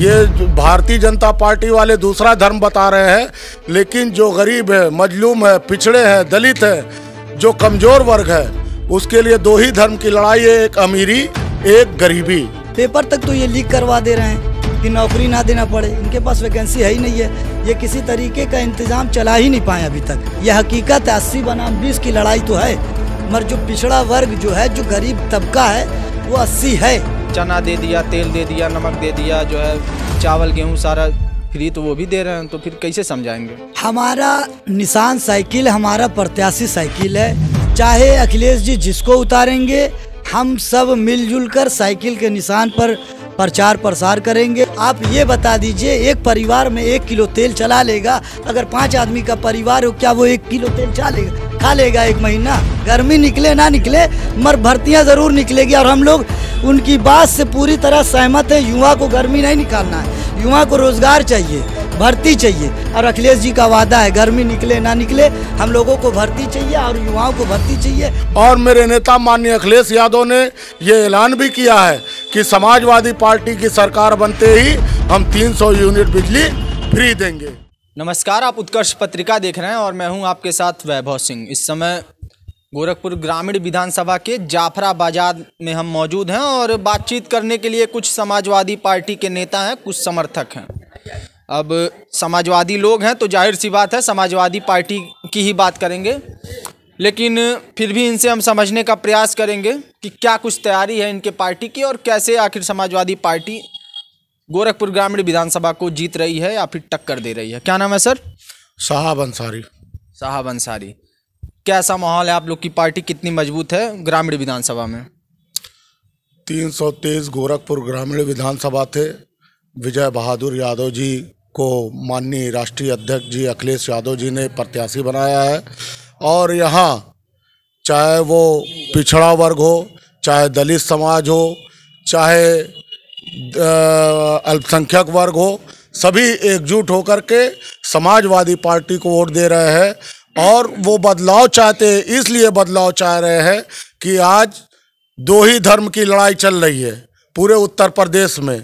ये भारतीय जनता पार्टी वाले दूसरा धर्म बता रहे हैं लेकिन जो गरीब है मजलूम है पिछड़े हैं दलित है जो कमज़ोर वर्ग है उसके लिए दो ही धर्म की लड़ाई है एक अमीरी एक गरीबी पेपर तक तो ये लीक करवा दे रहे हैं कि नौकरी ना देना पड़े इनके पास वैकेंसी है ही नहीं है ये किसी तरीके का इंतजाम चला ही नहीं पाए अभी तक यह हकीकत है अस्सी बनाम बीस की लड़ाई तो है मगर जो पिछड़ा वर्ग जो है जो गरीब तबका है वो अस्सी है चना दे दिया तेल दे दिया नमक दे दिया जो है चावल गेहूँ सारा फ्री तो वो भी दे रहे हैं तो फिर कैसे समझाएंगे हमारा निशान साइकिल हमारा प्रत्याशी साइकिल है चाहे अखिलेश जी जिसको उतारेंगे हम सब मिलजुल कर साइकिल के निशान पर प्रचार प्रसार करेंगे आप ये बता दीजिए एक परिवार में एक किलो तेल चला लेगा अगर पाँच आदमी का परिवार हो क्या वो एक किलो तेल चला लेगा खा लेगा एक महीना गर्मी निकले ना निकले मर भर्तियाँ ज़रूर निकलेगी और हम लोग उनकी बात से पूरी तरह सहमत है युवा को गर्मी नहीं निकालना है युवा को रोजगार चाहिए भर्ती चाहिए और अखिलेश जी का वादा है गर्मी निकले ना निकले हम लोगों को भर्ती चाहिए और युवाओं को भर्ती चाहिए और मेरे नेता माननीय अखिलेश यादव ने ये ऐलान भी किया है कि समाजवादी पार्टी की सरकार बनते ही हम 300 यूनिट बिजली फ्री देंगे नमस्कार आप उत्कर्ष पत्रिका देख रहे हैं और मैं हूं आपके साथ वैभव सिंह इस समय गोरखपुर ग्रामीण विधानसभा के जाफरा बाजार में हम मौजूद हैं और बातचीत करने के लिए कुछ समाजवादी पार्टी के नेता हैं कुछ समर्थक हैं अब समाजवादी लोग हैं तो जाहिर सी बात है समाजवादी पार्टी की ही बात करेंगे लेकिन फिर भी इनसे हम समझने का प्रयास करेंगे कि क्या कुछ तैयारी है इनके पार्टी की और कैसे आखिर समाजवादी पार्टी गोरखपुर ग्रामीण विधानसभा को जीत रही है या फिर टक्कर दे रही है क्या नाम है सर साहब अंसारी साहब अंसारी कैसा माहौल है आप लोग की पार्टी कितनी मजबूत है ग्रामीण विधानसभा में तीन सौ तेईस गोरखपुर ग्रामीण विधानसभा थे विजय बहादुर यादव जी को माननीय राष्ट्रीय अध्यक्ष जी अखिलेश यादव जी ने प्रत्याशी बनाया है और यहाँ चाहे वो पिछड़ा वर्ग हो चाहे दलित समाज हो चाहे अल्पसंख्यक वर्ग हो सभी एकजुट होकर के समाजवादी पार्टी को वोट दे रहे हैं और वो बदलाव चाहते हैं इसलिए बदलाव चाह रहे हैं कि आज दो ही धर्म की लड़ाई चल रही है पूरे उत्तर प्रदेश में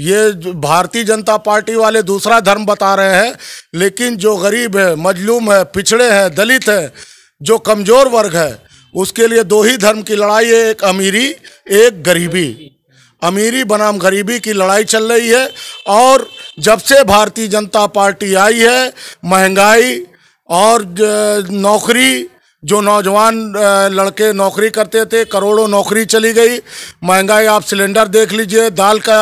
ये भारतीय जनता पार्टी वाले दूसरा धर्म बता रहे हैं लेकिन जो गरीब है मजलूम है पिछड़े हैं दलित हैं जो कमज़ोर वर्ग है उसके लिए दो ही धर्म की लड़ाई है एक अमीरी एक गरीबी अमीरी बनाम गरीबी की लड़ाई चल रही है और जब से भारतीय जनता पार्टी आई है महंगाई और नौकरी जो नौजवान लड़के नौकरी करते थे करोड़ों नौकरी चली गई महंगाई आप सिलेंडर देख लीजिए दाल का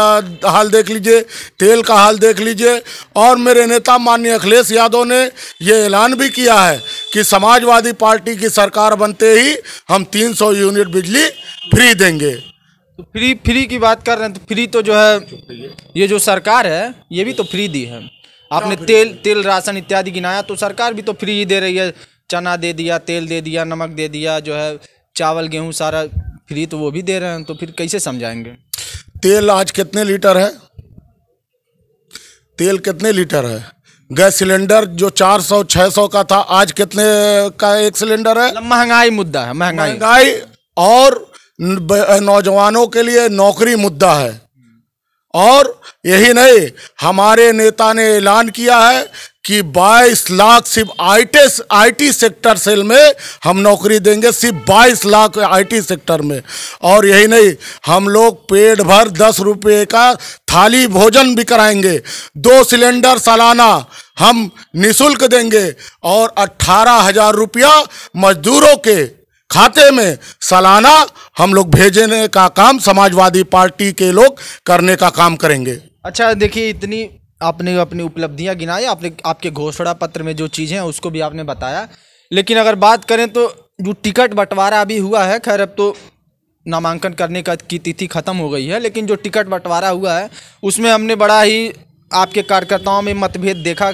हाल देख लीजिए तेल का हाल देख लीजिए और मेरे नेता माननीय अखिलेश यादव ने ये ऐलान भी किया है कि समाजवादी पार्टी की सरकार बनते ही हम 300 यूनिट बिजली फ्री देंगे तो फ्री फ्री की बात कर रहे हैं तो फ्री तो जो है ये जो सरकार है ये भी तो फ्री दी है आपने तेल तेल राशन इत्यादि गिनाया तो सरकार भी तो फ्री ही दे रही है चना दे दिया तेल दे दिया नमक दे दिया जो है चावल गेहूँ सारा फ्री तो वो भी दे रहे हैं तो फिर कैसे समझाएंगे तेल आज कितने लीटर है तेल कितने लीटर है गैस सिलेंडर जो 400 600 का था आज कितने का एक सिलेंडर है मतलब महंगाई मुद्दा है महंगाई महंगाई और नौजवानों के लिए नौकरी मुद्दा है और यही नहीं हमारे नेता ने ऐलान किया है कि 22 लाख सिर्फ आई आईटी सेक्टर सेल में हम नौकरी देंगे सिर्फ 22 लाख आईटी सेक्टर में और यही नहीं हम लोग पेट भर दस रुपये का थाली भोजन भी कराएंगे दो सिलेंडर सालाना हम निशुल्क देंगे और अट्ठारह हजार रुपया मजदूरों के खाते में सालाना हम लोग भेजने का काम समाजवादी पार्टी के लोग करने का काम करेंगे अच्छा देखिए इतनी आपने अपनी उपलब्धियां गिनाई आपने आपके घोषणा पत्र में जो चीज़ें हैं उसको भी आपने बताया लेकिन अगर बात करें तो जो टिकट बंटवारा अभी हुआ है खैर अब तो नामांकन करने का की तिथि खत्म हो गई है लेकिन जो टिकट बंटवारा हुआ है उसमें हमने बड़ा ही आपके कार्यकर्ताओं में मतभेद देखा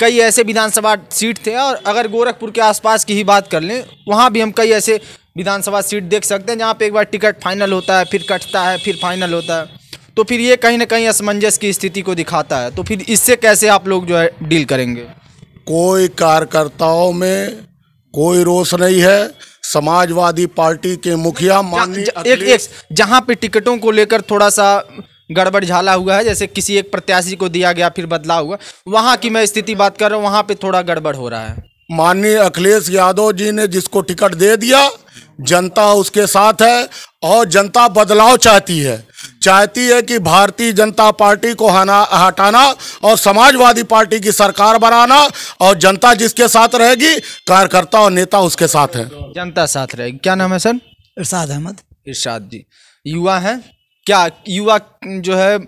कई ऐसे विधानसभा सीट थे और अगर गोरखपुर के आसपास की ही बात कर लें वहाँ भी हम कई ऐसे विधानसभा सीट देख सकते हैं जहाँ पे एक बार टिकट फाइनल होता है फिर कटता है फिर फाइनल होता है तो फिर ये कहीं ना कहीं असमंजस की स्थिति को दिखाता है तो फिर इससे कैसे आप लोग जो है डील करेंगे कोई कार्यकर्ताओं में कोई रोष नहीं है समाजवादी पार्टी के मुखिया एक एक जहाँ पे टिकटों को लेकर थोड़ा सा गड़बड़ झाला हुआ है जैसे किसी एक प्रत्याशी को दिया गया फिर बदलाव हुआ वहाँ की मैं स्थिति बात कर रहा हूँ वहाँ पे थोड़ा गड़बड़ हो रहा है माननीय अखिलेश यादव जी ने जिसको टिकट दे दिया जनता उसके साथ है और जनता बदलाव चाहती है चाहती है कि भारतीय जनता पार्टी को हटाना और समाजवादी पार्टी की सरकार बनाना और जनता जिसके साथ रहेगी कार्यकर्ता और नेता उसके साथ है जनता साथ रहेगी क्या नाम है सर इरशाद अहमद इरशाद जी युवा हैं क्या युवा जो है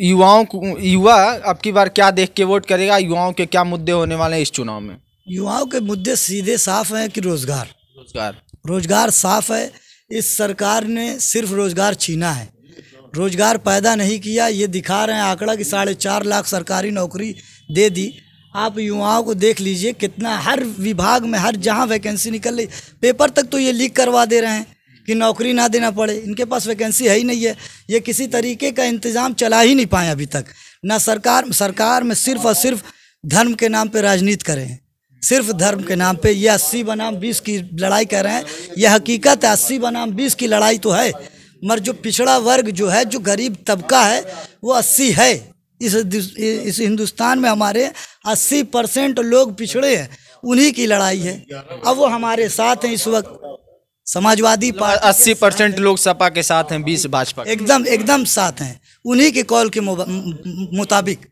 युवाओं को युवा अब की बार क्या देख के वोट करेगा युवाओं के क्या मुद्दे होने वाले हैं इस चुनाव में युवाओं के मुद्दे सीधे साफ हैं कि रोजगार रोजगार रोजगार साफ है इस सरकार ने सिर्फ रोजगार छीना है रोजगार पैदा नहीं किया ये दिखा रहे हैं आंकड़ा कि साढ़े चार लाख सरकारी नौकरी दे दी आप युवाओं को देख लीजिए कितना हर विभाग में हर जहाँ वैकेंसी निकल रही पेपर तक तो ये लीक करवा दे रहे हैं कि नौकरी ना देना पड़े इनके पास वैकेंसी है ही नहीं है ये किसी तरीके का इंतज़ाम चला ही नहीं पाए अभी तक ना सरकार सरकार में सिर्फ और सिर्फ धर्म के नाम पर राजनीति करें सिर्फ धर्म के नाम पे ये अस्सी बनाम बीस की लड़ाई कर रहे हैं यह हकीकत है अस्सी बनाम बीस की लड़ाई तो है मगर जो पिछड़ा वर्ग जो है जो गरीब तबका है वो अस्सी है इस इस हिंदुस्तान में हमारे अस्सी परसेंट लोग पिछड़े हैं उन्हीं की लड़ाई है अब वो हमारे साथ हैं इस वक्त समाजवादी मतलब अस्सी परसेंट लोग सपा के साथ हैं बीस भाजपा एकदम एकदम साथ हैं उन्हीं के कॉल के मुताबिक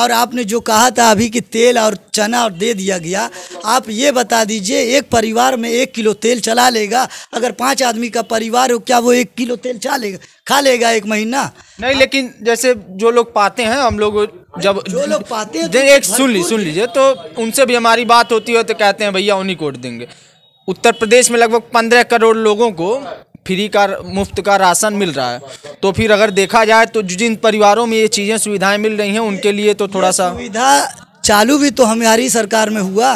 और आपने जो कहा था अभी कि तेल और चना और दे दिया गया आप ये बता दीजिए एक परिवार में एक किलो तेल चला लेगा अगर पांच आदमी का परिवार हो क्या वो एक किलो तेल चला लेगा खा लेगा एक महीना नहीं लेकिन जैसे जो लोग पाते हैं हम लोग जब जो लोग पाते हैं तो एक सुन ली सुन लीजिए तो उनसे भी हमारी बात होती है तो कहते हैं भैया उन्हीं कोट देंगे उत्तर प्रदेश में लगभग पंद्रह करोड़ लोगों को फ्री का मुफ्त का राशन मिल रहा है तो फिर अगर देखा जाए तो जिन परिवारों में ये चीज़ें सुविधाएं मिल रही हैं उनके लिए तो थोड़ा सा सुविधा चालू भी तो हमारी सरकार में हुआ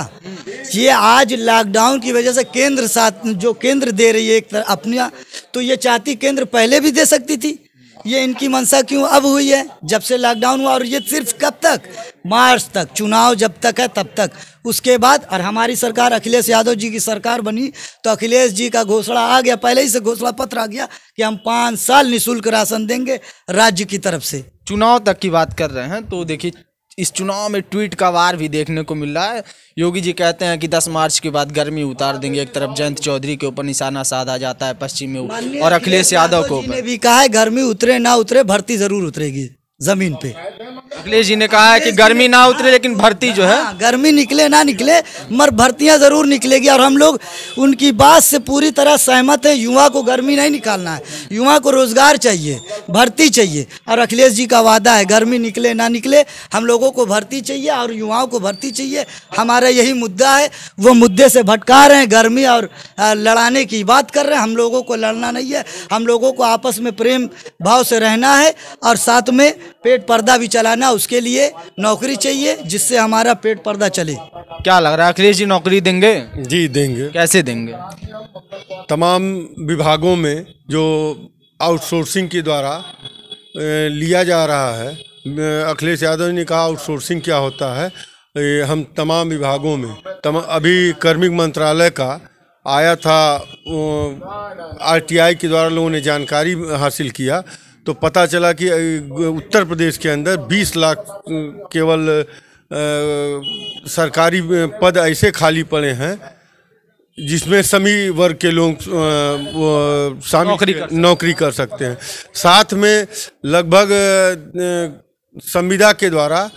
ये आज लॉकडाउन की वजह से केंद्र साथ जो केंद्र दे रही है एक तरह अपना तो ये चाहती केंद्र पहले भी दे सकती थी ये इनकी मंशा क्यों अब हुई है जब से लॉकडाउन हुआ और ये सिर्फ कब तक मार्च तक चुनाव जब तक है तब तक उसके बाद और हमारी सरकार अखिलेश यादव जी की सरकार बनी तो अखिलेश जी का घोषणा आ गया पहले ही से घोषणा पत्र आ गया कि हम पाँच साल निःशुल्क राशन देंगे राज्य की तरफ से चुनाव तक की बात कर रहे हैं तो देखिए इस चुनाव में ट्वीट का वार भी देखने को मिल रहा है योगी जी कहते हैं कि 10 मार्च के बाद गर्मी उतार देंगे एक तरफ जयंत चौधरी के ऊपर निशाना साधा जाता है पश्चिम में और अखिलेश यादव को भी कहा है गर्मी उतरे ना उतरे भर्ती जरूर उतरेगी जमीन पे अखिलेश जी ने कहा है कि गर्मी ना उतरे लेकिन भर्ती जो है हाँ, गर्मी निकले ना निकले मगर भर्तियां जरूर निकलेगी और हम लोग उनकी बात से पूरी तरह सहमत हैं युवा को गर्मी नहीं निकालना है युवा को रोजगार चाहिए भर्ती चाहिए और अखिलेश जी का वादा है गर्मी निकले ना निकले हम लोगों को भर्ती चाहिए और युवाओं को भर्ती चाहिए हमारा यही मुद्दा है वो मुद्दे से भटका रहे हैं गर्मी और लड़ाने की बात कर रहे हैं हम लोगों को लड़ना नहीं है हम लोगों को आपस में प्रेम भाव से रहना है और साथ में पेट पर्दा भी चलाना उसके लिए नौकरी चाहिए जिससे हमारा पेट पर्दा चले क्या लग रहा है अखिलेश जी नौकरी देंगे जी देंगे कैसे देंगे तमाम विभागों में जो आउटसोर्सिंग के द्वारा लिया जा रहा है अखिलेश यादव ने कहा आउटसोर्सिंग क्या होता है हम तमाम विभागों में तम अभी कार्मिक मंत्रालय का आया था आरटीआई के द्वारा लोगों ने जानकारी हासिल किया तो पता चला कि उत्तर प्रदेश के अंदर 20 लाख केवल सरकारी पद ऐसे खाली पड़े हैं जिसमें सभी वर्ग के लोग नौकरी कर, नौकरी कर सकते हैं साथ में लगभग संविदा के द्वारा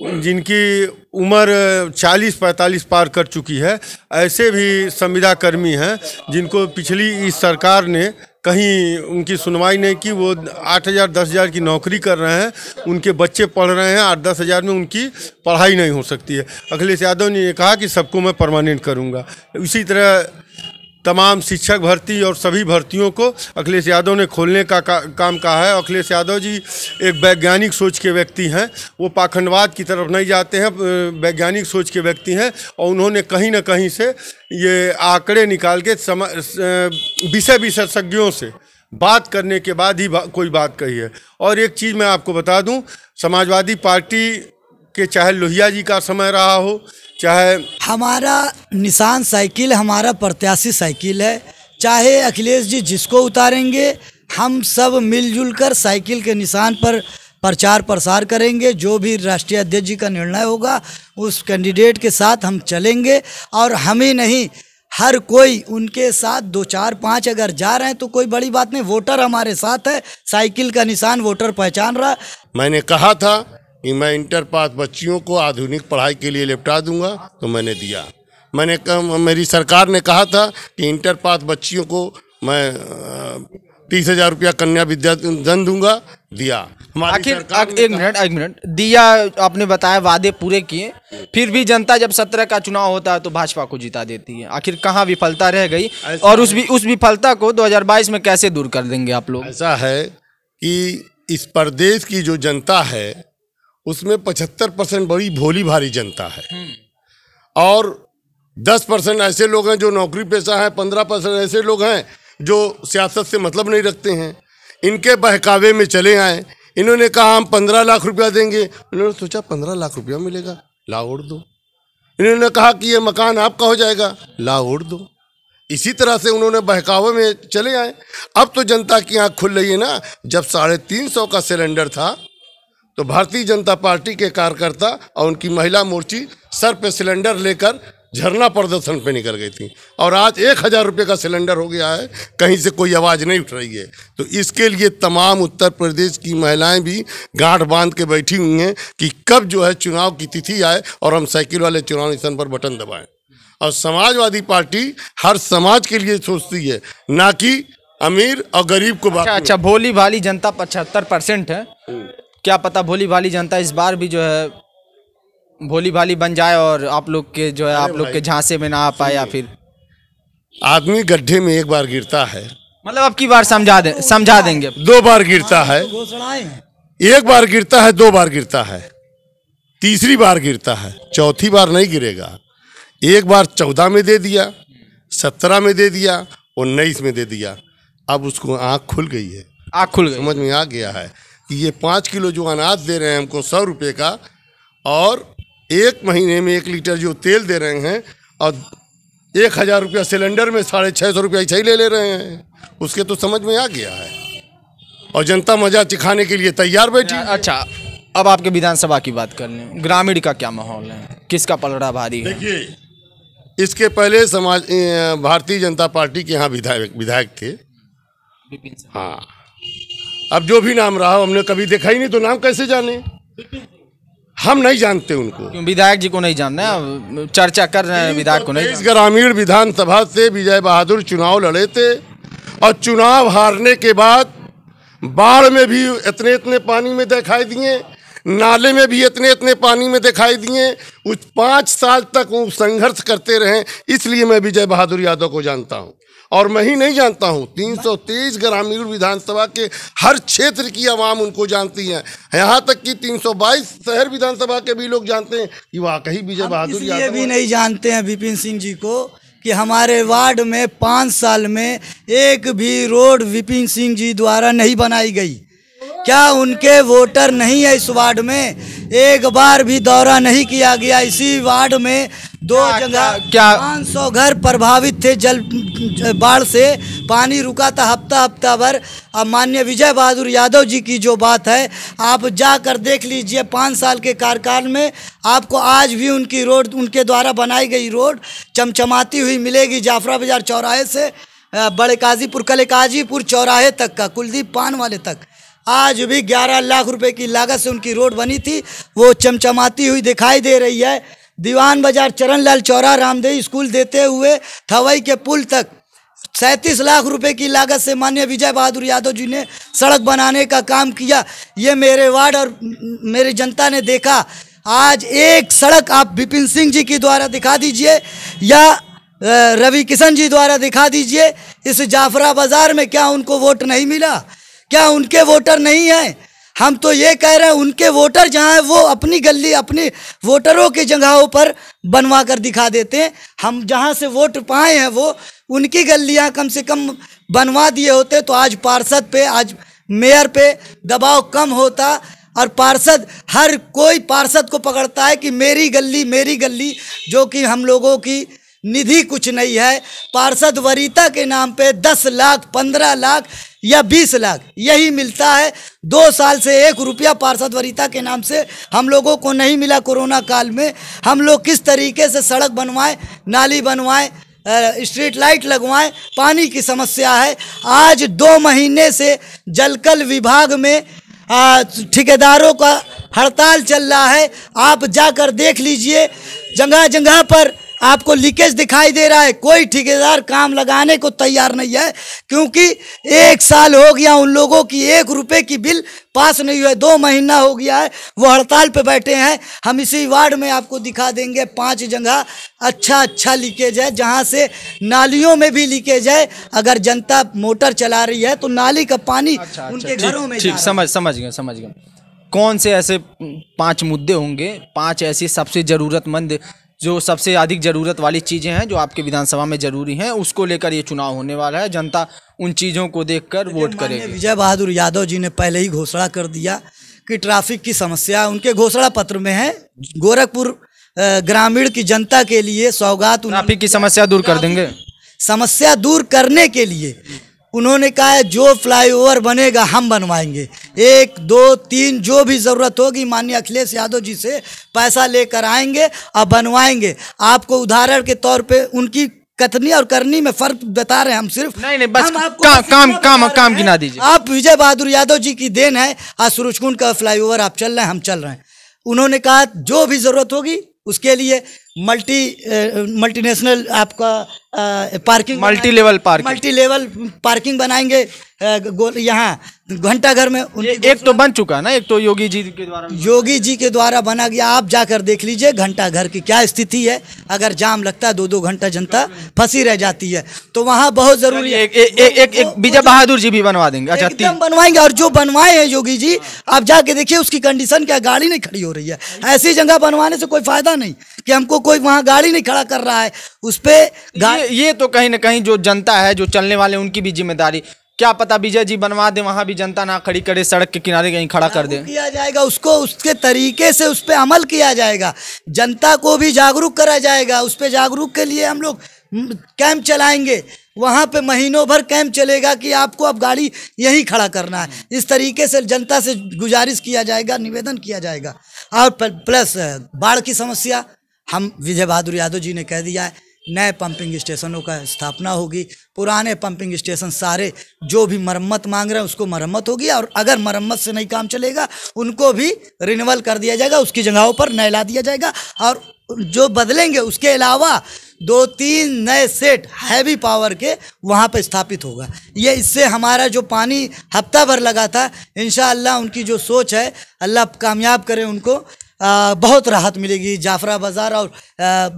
जिनकी उम्र 40-45 पार कर चुकी है ऐसे भी संविदा कर्मी हैं जिनको पिछली इस सरकार ने कहीं उनकी सुनवाई नहीं की वो आठ हज़ार दस हज़ार की नौकरी कर रहे हैं उनके बच्चे पढ़ रहे हैं आठ दस हज़ार में उनकी पढ़ाई नहीं हो सकती है अखिलेश यादव ने कहा कि सबको मैं परमानेंट करूँगा इसी तरह तमाम शिक्षक भर्ती और सभी भर्तियों को अखिलेश यादव ने खोलने का, का काम कहा है अखिलेश यादव जी एक वैज्ञानिक सोच के व्यक्ति हैं वो पाखंडवाद की तरफ नहीं जाते हैं वैज्ञानिक सोच के व्यक्ति हैं और उन्होंने कहीं ना कहीं से ये आंकड़े निकाल के विषय विशेषज्ञों से बात करने के बाद ही बा, कोई बात कही है और एक चीज़ मैं आपको बता दूँ समाजवादी पार्टी कि चाहे लोहिया जी का समय रहा हो चाहे हमारा निशान साइकिल हमारा प्रत्याशी साइकिल है चाहे अखिलेश जी जिसको उतारेंगे हम सब मिलजुल कर साइकिल के निशान पर प्रचार प्रसार करेंगे जो भी राष्ट्रीय अध्यक्ष जी का निर्णय होगा उस कैंडिडेट के साथ हम चलेंगे और हम ही नहीं हर कोई उनके साथ दो चार पाँच अगर जा रहे हैं तो कोई बड़ी बात नहीं वोटर हमारे साथ है साइकिल का निशान वोटर पहचान रहा मैंने कहा था कि मैं इंटर पास बच्चियों को आधुनिक पढ़ाई के लिए निपटा दूंगा तो मैंने दिया मैंने कम मेरी सरकार ने कहा था कि इंटर पास बच्चियों को मैं तीस हजार रुपया कन्या विद्याधन दूंगा दिया आखिर एक मिनट एक मिनट दिया आपने बताया वादे पूरे किए फिर भी जनता जब सत्रह का चुनाव होता है तो भाजपा को जिता देती है आखिर कहाँ विफलता रह गई और उस भी उस विफलता को 2022 में कैसे दूर कर देंगे आप लोग ऐसा है कि इस प्रदेश की जो जनता है उसमें पचहत्तर परसेंट बड़ी भोली भारी जनता है हम्म। और दस परसेंट ऐसे लोग हैं जो नौकरी पेशा है पंद्रह परसेंट ऐसे लोग हैं जो सियासत से मतलब नहीं रखते हैं इनके बहकावे में चले आए इन्होंने कहा हम पंद्रह लाख रुपया देंगे उन्होंने सोचा पंद्रह लाख रुपया मिलेगा ला ओढ़ दो इन्होंने कहा कि ये मकान आपका हो जाएगा ला ओढ़ दो इसी तरह से उन्होंने बहकावे में चले आए अब तो जनता की आँख खुल रही है ना जब साढ़े तीन सौ का सिलेंडर था तो भारतीय जनता पार्टी के कार्यकर्ता और उनकी महिला मोर्ची सर पे सिलेंडर लेकर झरना प्रदर्शन पे निकल गई थी और आज एक हज़ार रुपये का सिलेंडर हो गया है कहीं से कोई आवाज़ नहीं उठ रही है तो इसके लिए तमाम उत्तर प्रदेश की महिलाएं भी गांठ बांध के बैठी हुई हैं कि कब जो है चुनाव की तिथि आए और हम साइकिल वाले चुनाव निशान पर बटन दबाएँ और समाजवादी पार्टी हर समाज के लिए सोचती है ना कि अमीर और गरीब को अच्छा अच्छा भोली भाली जनता पचहत्तर परसेंट है हम्म। क्या पता भोली भाली जनता इस बार भी जो है भोली भाली बन जाए और आप लोग के जो है आप लोग के झांसे में ना आ पाए या फिर आदमी गड्ढे में एक बार गिरता है मतलब अब की बार समझा दे समझा देंगे दो बार गिरता है एक बार गिरता है दो बार गिरता है तीसरी बार गिरता है चौथी बार नहीं गिरेगा एक बार चौदह में दे दिया सत्रह में दे दिया उन्नीस में दे दिया अब उसको आँख खुल गई है आँख खुल गई समझ में आ गया है कि ये पाँच किलो जो अनाज दे रहे हैं हमको सौ रुपये का और एक महीने में एक लीटर जो तेल दे रहे हैं और एक हज़ार रुपया सिलेंडर में साढ़े छः सौ रुपया ही ले ले रहे हैं उसके तो समझ में आ गया है और जनता मजा चिखाने के लिए तैयार बैठी अच्छा अब आपके विधानसभा की बात कर लें ग्रामीण का क्या माहौल है किसका पलड़ा भारी है देखिए इसके पहले समाज भारतीय जनता पार्टी के यहाँ विधायक विधायक थे हाँ अब जो भी नाम रहा हमने कभी देखा ही नहीं तो नाम कैसे जाने हम नहीं जानते उनको विधायक जी को नहीं जानना चर्चा कर रहे हैं विधायक को नहीं ग्रामीण विधानसभा से विजय बहादुर चुनाव लड़े थे और चुनाव हारने के बाद बाढ़ में भी इतने इतने पानी में दिखाई दिए नाले में भी इतने इतने पानी में दिखाई दिए उस पाँच साल तक वो संघर्ष करते रहे इसलिए मैं विजय बहादुर यादव को जानता हूँ और मैं ही नहीं जानता हूँ तेईस ग्रामीण विधानसभा के हर क्षेत्र की आवाम उनको जानती है यहाँ तक कि बाईस शहर विधानसभा के भी लोग जानते हैं कि वाकई विजय बहादुर ये भी नहीं जानते हैं विपिन सिंह जी को कि हमारे वार्ड में पाँच साल में एक भी रोड विपिन सिंह जी द्वारा नहीं बनाई गई क्या उनके वोटर नहीं है इस वार्ड में एक बार भी दौरा नहीं किया गया इसी वार्ड में दो जगह क्या पाँच सौ घर प्रभावित थे जल बाढ़ से पानी रुका था हफ्ता हफ्ता भर अब मान्य विजय बहादुर यादव जी की जो बात है आप जाकर देख लीजिए पाँच साल के कार्यकाल में आपको आज भी उनकी रोड उनके द्वारा बनाई गई रोड चमचमाती हुई मिलेगी जाफरा बाज़ार चौराहे से बड़े काजीपुर कले काजीपुर चौराहे तक का कुलदीप पान वाले तक आज भी 11 लाख रुपए की लागत से उनकी रोड बनी थी वो चमचमाती हुई दिखाई दे रही है दीवान बाजार चरण लाल चौरा रामदेव स्कूल देते हुए थवई के पुल तक सैंतीस लाख रुपए की लागत से माननीय विजय बहादुर यादव जी ने सड़क बनाने का काम किया ये मेरे वार्ड और मेरी जनता ने देखा आज एक सड़क आप विपिन सिंह जी के द्वारा दिखा दीजिए या रवि किशन जी द्वारा दिखा दीजिए इस जाफरा बाज़ार में क्या उनको वोट नहीं मिला क्या उनके वोटर नहीं हैं हम तो ये कह रहे हैं उनके वोटर जहाँ वो अपनी गली अपनी वोटरों की जगहों पर बनवा कर दिखा देते हैं हम जहाँ से वोट पाए हैं वो उनकी गलियाँ कम से कम बनवा दिए होते तो आज पार्षद पे आज मेयर पे दबाव कम होता और पार्षद हर कोई पार्षद को पकड़ता है कि मेरी गली मेरी गली जो कि हम लोगों की निधि कुछ नहीं है पार्षद वरीता के नाम पे दस लाख पंद्रह लाख या बीस लाख यही मिलता है दो साल से एक रुपया पार्षद वरीता के नाम से हम लोगों को नहीं मिला कोरोना काल में हम लोग किस तरीके से सड़क बनवाएं नाली बनवाएं स्ट्रीट लाइट लगवाएं पानी की समस्या है आज दो महीने से जलकल विभाग में ठेकेदारों का हड़ताल चल रहा है आप जाकर देख लीजिए जगह जगह पर आपको लीकेज दिखाई दे रहा है कोई ठेकेदार काम लगाने को तैयार नहीं है क्योंकि एक साल हो गया उन लोगों की एक रुपए की बिल पास नहीं हुआ है दो महीना हो गया है वो हड़ताल पे बैठे हैं हम इसी वार्ड में आपको दिखा देंगे पांच जगह अच्छा अच्छा लीकेज है जहाँ से नालियों में भी लीकेज है अगर जनता मोटर चला रही है तो नाली का पानी अच्छा, अच्छा उनके अच्छा, घरों में ठीक समझ समझ गए समझ गए कौन से ऐसे पांच मुद्दे होंगे पांच ऐसी सबसे ज़रूरतमंद जो सबसे अधिक ज़रूरत वाली चीज़ें हैं जो आपके विधानसभा में ज़रूरी हैं उसको लेकर ये चुनाव होने वाला है जनता उन चीज़ों को देखकर वोट करेगी विजय बहादुर यादव जी ने पहले ही घोषणा कर दिया कि ट्रैफिक की समस्या उनके घोषणा पत्र में है गोरखपुर ग्रामीण की जनता के लिए सौगात ट्रैफिक की समस्या दूर कर देंगे समस्या दूर करने के लिए उन्होंने कहा है जो फ्लाईओवर बनेगा हम बनवाएंगे एक दो तीन जो भी ज़रूरत होगी माननीय अखिलेश यादव जी से पैसा लेकर आएंगे और बनवाएंगे आपको उदाहरण के तौर पे उनकी कथनी और करनी में फर्क बता रहे हैं हम सिर्फ नहीं नहीं बस का, का, काम काम काम गिना दीजिए आप विजय बहादुर यादव जी की देन है आज सूरजकुंड का फ्लाई आप चल रहे हैं हम चल रहे हैं उन्होंने कहा जो भी ज़रूरत होगी उसके लिए मल्टी मल्टीनेशनल uh, आपका आ, parking multi level parking multi level parking बनाएंगे uh, यहाँ घंटा घर में एक तो बन चुका ना एक तो योगी जी के द्वारा योगी जी के द्वारा बना गया आप जाकर देख लीजिए घंटा घर की क्या स्थिति है अगर जाम लगता है दो दो घंटा जनता फंसी रह जाती है तो वहाँ बहुत जरूरी है एक एक एक विजय बहादुर जी भी बनवा देंगे अच्छा बनवाएंगे और जो बनवाए हैं योगी जी आप जाके देखिए उसकी कंडीशन क्या गाड़ी नहीं खड़ी हो रही है ऐसी जगह बनवाने से कोई फायदा नहीं कि हमको कोई वहाँ गाड़ी नहीं खड़ा कर रहा है उस पर ये, ये तो कहीं ना कहीं जो जनता है जो चलने वाले उनकी भी जिम्मेदारी क्या पता विजय जी बनवा दे वहाँ भी जनता ना खड़ी करे सड़क के किनारे कहीं खड़ा कर दे किया जाएगा उसको उसके तरीके से उस पर अमल किया जाएगा जनता को भी जागरूक करा जाएगा उस पर जागरूक के लिए हम लोग कैंप चलाएंगे वहाँ पे महीनों भर कैंप चलेगा कि आपको अब गाड़ी यहीं खड़ा करना है इस तरीके से जनता से गुजारिश किया जाएगा निवेदन किया जाएगा और प्लस बाढ़ की समस्या हम विजय बहादुर यादव जी ने कह दिया है नए पंपिंग स्टेशनों का स्थापना होगी पुराने पंपिंग स्टेशन सारे जो भी मरम्मत मांग रहे हैं उसको मरम्मत होगी और अगर मरम्मत से नहीं काम चलेगा उनको भी रिन्यूअल कर दिया जाएगा उसकी जगहों पर नए ला दिया जाएगा और जो बदलेंगे उसके अलावा दो तीन नए सेट हैवी पावर के वहाँ पर स्थापित होगा ये इससे हमारा जो पानी हफ्ता भर लगा था इन उनकी जो सोच है अल्लाह कामयाब करें उनको बहुत राहत मिलेगी जाफरा बाज़ार और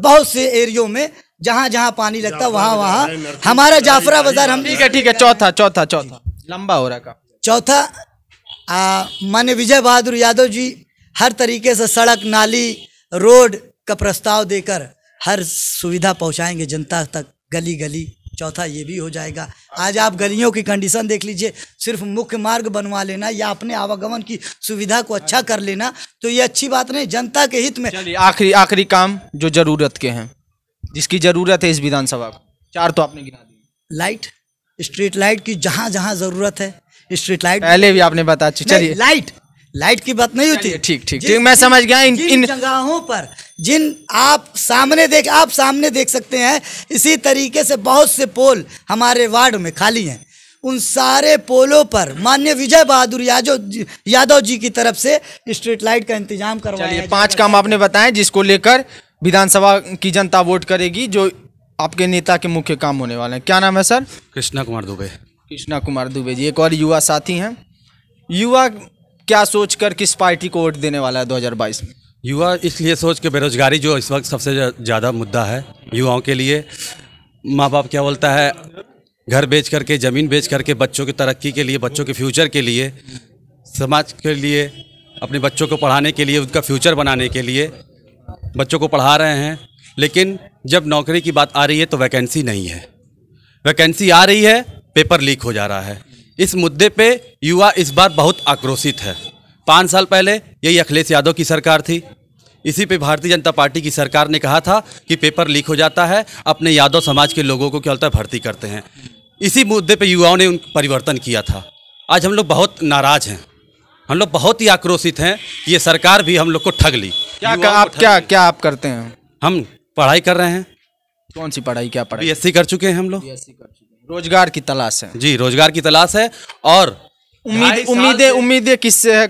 बहुत से एरियो में जहाँ जहाँ पानी लगता वहाँ वहाँ हमारा जाफरा बाज़ार हम ठीक है ठीक है चौथा चौथा चौथा लंबा हो रहा का चौथा मान्य विजय बहादुर यादव जी हर तरीके से सड़क नाली रोड का प्रस्ताव देकर हर सुविधा पहुँचाएंगे जनता तक गली गली चौथा ये भी हो जाएगा आज आप गलियों की कंडीशन देख लीजिए सिर्फ मुख्य मार्ग बनवा लेना या अपने आवागमन की सुविधा को अच्छा कर लेना तो ये अच्छी बात नहीं जनता के हित में आखिरी आखिरी काम जो जरूरत के हैं जिसकी जरूरत है इस विधानसभा को चार तो आपने गिना दी लाइट स्ट्रीट लाइट की जहाँ जहाँ जरूरत है स्ट्रीट लाइट पहले भी आपने बताया चलिए लाइट लाइट की बात नहीं होती ठीक ठीक ठीक मैं समझ गया इन इन जगहों पर जिन आप सामने देख आप सामने देख सकते हैं इसी तरीके से बहुत से पोल हमारे वार्ड में खाली हैं उन सारे पोलों पर मान्य विजय बहादुर यादव यादव जी की तरफ से स्ट्रीट लाइट का इंतजाम करवाया पांच काम आपने बताए जिसको लेकर विधानसभा की जनता वोट करेगी जो आपके नेता के मुख्य काम होने वाले हैं क्या नाम है सर कृष्णा कुमार दुबे कृष्णा कुमार दुबे जी एक और युवा साथी हैं युवा क्या सोच कर किस पार्टी को वोट देने वाला है 2022 में युवा इसलिए सोच के बेरोजगारी जो इस वक्त सबसे ज़्यादा मुद्दा है युवाओं के लिए माँ बाप क्या बोलता है घर बेच करके ज़मीन बेच करके बच्चों की तरक्की के लिए बच्चों के फ्यूचर के लिए समाज के लिए अपने बच्चों को पढ़ाने के लिए उनका फ्यूचर बनाने के लिए बच्चों को पढ़ा रहे हैं लेकिन जब नौकरी की बात आ रही है तो वैकेंसी नहीं है वैकेंसी आ रही है पेपर लीक हो जा रहा है इस मुद्दे पे युवा इस बार बहुत आक्रोशित है पाँच साल पहले यही अखिलेश यादव की सरकार थी इसी पे भारतीय जनता पार्टी की सरकार ने कहा था कि पेपर लीक हो जाता है अपने यादव समाज के लोगों को क्या होता है भर्ती करते हैं इसी मुद्दे पे युवाओं ने उन परिवर्तन किया था आज हम लोग बहुत नाराज़ हैं हम लोग बहुत ही आक्रोशित हैं कि ये सरकार भी हम लोग को ठग ली क्या आप क्या क्या आप करते हैं हम पढ़ाई कर रहे हैं कौन सी पढ़ाई क्या पढ़ाई बी कर चुके हैं हम लोग रोजगार की तलाश है जी रोजगार की तलाश है और उम्मीद उम्मीदें उम्मीदें किससे है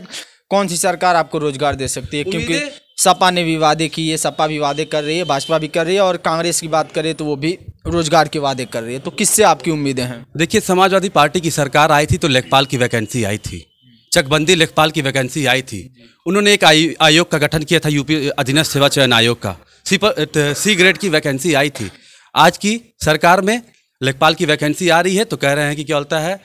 कौन सी सरकार आपको रोजगार दे सकती है क्योंकि सपा ने भी वादे किए सपा भी वादे कर रही है भाजपा भी कर रही है और कांग्रेस की बात करें तो वो भी रोजगार के वादे कर रही है तो किससे आपकी उम्मीदें हैं देखिए समाजवादी पार्टी की सरकार आई थी तो लेखपाल की वैकेंसी आई थी चकबंदी लेखपाल की वैकेंसी आई थी उन्होंने एक आयोग का गठन किया था यूपी अधीनस्थ सेवा चयन आयोग का सी, सी ग्रेड की वैकेंसी आई थी आज की सरकार में लेखपाल की वैकेंसी आ रही है तो कह रहे हैं कि क्या होता है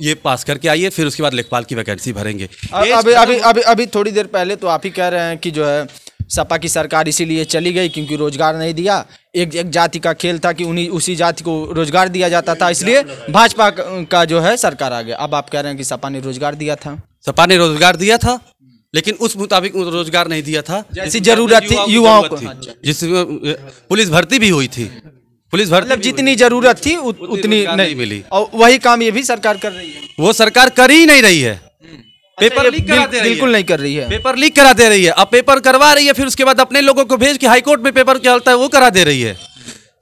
ये पास करके आइए फिर उसके बाद लेखपाल की वैकेंसी भरेंगे अभी अभी मतलब- अभी अभी थोड़ी देर पहले तो आप ही कह रहे हैं कि जो है सपा की सरकार इसीलिए चली गई क्योंकि रोजगार नहीं दिया एक एक जाति का खेल था कि उन्हीं उसी जाति को रोजगार दिया जाता था इसलिए भाजपा का जो है सरकार आ गया अब आप कह रहे हैं कि सपा ने रोजगार दिया था सपा ने रोजगार दिया था लेकिन उस मुताबिक रोजगार नहीं दिया था जैसी जरूरत थी युवाओं को जिसमें पुलिस भर्ती भी हुई थी पुलिस भर्ती मतलब जितनी जरूरत थी उत, उतनी, नहीं, मिली और वही काम ये भी सरकार कर रही है वो सरकार कर ही नहीं रही है हम्म। अच्छा, पेपर लीक करा दे रही बिल्कुल नहीं कर रही है पेपर लीक करा दे रही है अब पेपर करवा रही है फिर उसके बाद अपने लोगों को भेज के हाईकोर्ट में पेपर क्या होता है वो करा दे रही है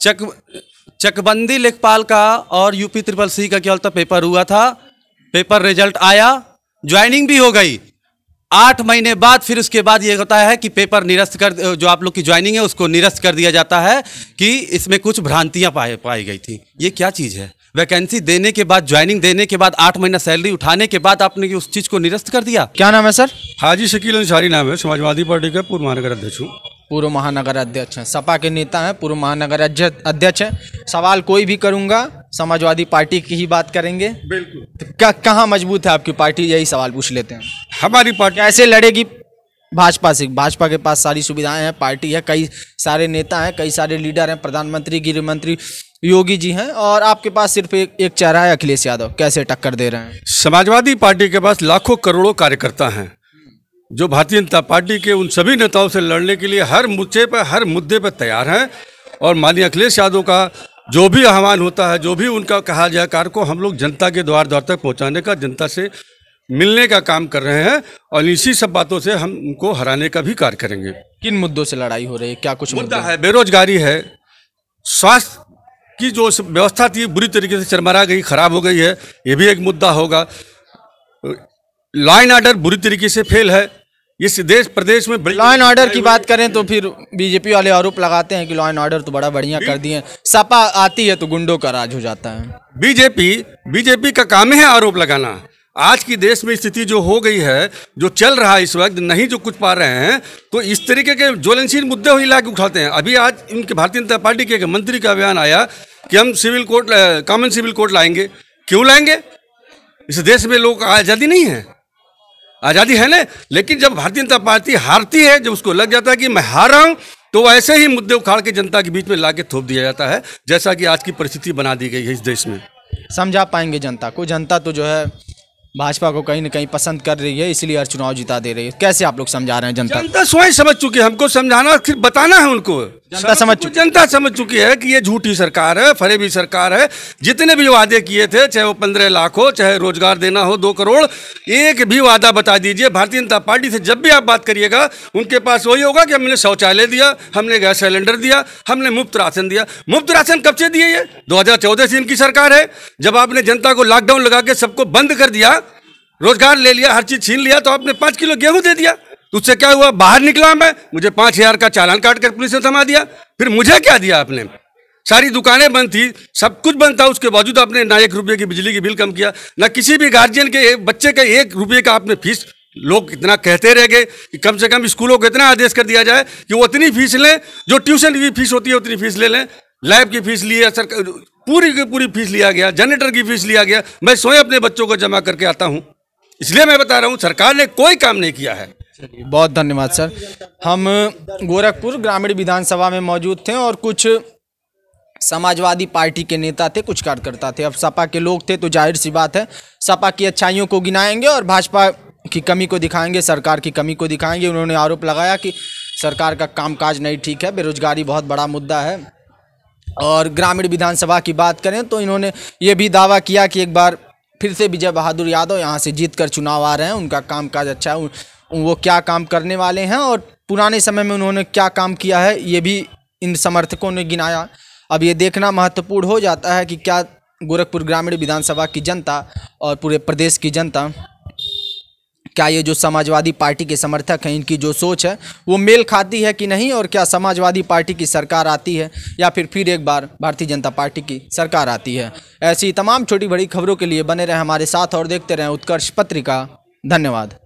चक चकबंदी लेखपाल का और यूपी ट्रिपल सी का क्या होता पेपर हुआ था पेपर रिजल्ट आया ज्वाइनिंग भी हो गई आठ महीने बाद फिर उसके बाद ये होता है कि पेपर निरस्त कर जो आप लोग की ज्वाइनिंग है उसको निरस्त कर दिया जाता है कि इसमें कुछ भ्रांतियाँ पाए पाई गई थी ये क्या चीज़ है वैकेंसी देने के बाद ज्वाइनिंग देने के बाद आठ महीना सैलरी उठाने के बाद आपने उस चीज़ को निरस्त कर दिया क्या नाम है सर हाजी शकील अंसारी नाम है समाजवादी पार्टी का पूर्व महानगर अध्यक्ष हूँ पूर्व महानगर अध्यक्ष हैं सपा के नेता हैं पूर्व महानगर अध्यक्ष हैं सवाल कोई भी करूंगा समाजवादी पार्टी की ही बात करेंगे बिल्कुल तो क्या कहाँ मजबूत है आपकी पार्टी यही सवाल पूछ लेते हैं हमारी पार्टी ऐसे लड़ेगी भाजपा से भाजपा के पास सारी सुविधाएं हैं पार्टी है कई सारे नेता हैं कई सारे लीडर हैं प्रधानमंत्री गृह मंत्री योगी जी हैं और आपके पास सिर्फ एक एक चेहरा है अखिलेश यादव कैसे टक्कर दे रहे हैं समाजवादी पार्टी के पास लाखों करोड़ों कार्यकर्ता हैं जो भारतीय जनता पार्टी के उन सभी नेताओं से लड़ने के लिए हर मुद्दे पर हर मुद्दे पर तैयार हैं और माननीय अखिलेश यादव का जो भी आह्वान होता है जो भी उनका कहा जाए कार्य को हम लोग जनता के द्वार द्वार तक पहुंचाने का जनता से मिलने का काम कर रहे हैं और इसी सब बातों से हम उनको हराने का भी कार्य करेंगे किन मुद्दों से लड़ाई हो रही है क्या कुछ मुद्दा है बेरोजगारी है स्वास्थ्य की जो व्यवस्था थी बुरी तरीके से चरमरा गई खराब हो गई है ये भी एक मुद्दा होगा लॉ एंड ऑर्डर बुरी तरीके से फेल है इस देश प्रदेश में लॉ एंड ऑर्डर की बात करें तो फिर बीजेपी वाले आरोप लगाते हैं कि लॉ एंड ऑर्डर तो बड़ा बढ़िया कर दिए सपा आती है तो गुंडों का राज हो जाता है बीजेपी बीजेपी का काम है आरोप लगाना आज की देश में स्थिति जो हो गई है जो चल रहा है इस वक्त नहीं जो कुछ पा रहे हैं तो इस तरीके के ज्वलनशील मुद्दे हुई ला उठाते हैं अभी आज इनके भारतीय जनता पार्टी के एक मंत्री का बयान आया कि हम civil court common civil court लाएंगे क्यों लाएंगे इस देश में लोग आज़ादी नहीं है आज़ादी है ना लेकिन जब भारतीय जनता पार्टी हारती है जब उसको लग जाता है कि मैं हार रहा हूँ तो ऐसे ही मुद्दे उखाड़ के जनता के बीच में ला के थोप दिया जाता है जैसा कि आज की परिस्थिति बना दी गई है इस देश में समझा पाएंगे जनता को जनता तो जो है भाजपा को कहीं ना कहीं पसंद कर रही है इसलिए हर चुनाव जिता दे रही है कैसे आप लोग समझा रहे हैं जनता जनता स्वयं समझ चुकी है हमको समझाना फिर बताना है उनको जनता समझ चुकी जनता समझ चुकी है कि ये झूठी सरकार है फरेबी सरकार है जितने भी वादे किए थे चाहे वो पंद्रह लाख हो चाहे रोजगार देना हो दो करोड़ एक भी वादा बता दीजिए भारतीय जनता पार्टी से जब भी आप बात करिएगा उनके पास वही होगा कि हमने शौचालय दिया हमने गैस सिलेंडर दिया हमने मुफ्त राशन दिया मुफ्त राशन कब से दिए ये दो से इनकी सरकार है जब आपने जनता को लॉकडाउन लगा के सबको बंद कर दिया रोजगार ले लिया हर चीज छीन लिया तो आपने पाँच किलो गेहूं दे दिया तो उससे क्या हुआ बाहर निकला मैं मुझे पांच हजार का चालान काट कर पुलिस ने थमा दिया फिर मुझे क्या दिया आपने सारी दुकानें बंद थी सब कुछ बंद था उसके बावजूद आपने ना एक रुपये की बिजली की बिल कम किया ना किसी भी गार्जियन के बच्चे का एक रुपये का आपने फीस लोग इतना कहते रह गए कि कम से कम स्कूलों को इतना आदेश कर दिया जाए कि वो उतनी फीस लें जो ट्यूशन की फीस होती है उतनी फीस ले लें लैब की फीस लिए सर पूरी की पूरी फीस लिया गया जनरेटर की फीस लिया गया मैं स्वयं अपने बच्चों को जमा करके आता हूँ इसलिए मैं बता रहा हूँ सरकार ने कोई काम नहीं किया है बहुत धन्यवाद सर हम गोरखपुर ग्रामीण विधानसभा में मौजूद थे और कुछ समाजवादी पार्टी के नेता थे कुछ कार्यकर्ता थे अब सपा के लोग थे तो जाहिर सी बात है सपा की अच्छाइयों को गिनाएंगे और भाजपा की कमी को दिखाएंगे सरकार की कमी को दिखाएंगे उन्होंने आरोप लगाया कि सरकार का कामकाज नहीं ठीक है बेरोजगारी बहुत बड़ा मुद्दा है और ग्रामीण विधानसभा की बात करें तो इन्होंने ये भी दावा किया कि एक बार फिर से विजय बहादुर यादव यहाँ से जीत कर चुनाव आ रहे हैं उनका काम काज अच्छा है वो क्या काम करने वाले हैं और पुराने समय में उन्होंने क्या काम किया है ये भी इन समर्थकों ने गिनाया अब ये देखना महत्वपूर्ण हो जाता है कि क्या गोरखपुर ग्रामीण विधानसभा की जनता और पूरे प्रदेश की जनता क्या ये जो समाजवादी पार्टी के समर्थक हैं इनकी जो सोच है वो मेल खाती है कि नहीं और क्या समाजवादी पार्टी की सरकार आती है या फिर फिर एक बार भारतीय जनता पार्टी की सरकार आती है ऐसी तमाम छोटी बड़ी खबरों के लिए बने रहें हमारे साथ और देखते रहें उत्कर्ष पत्रिका धन्यवाद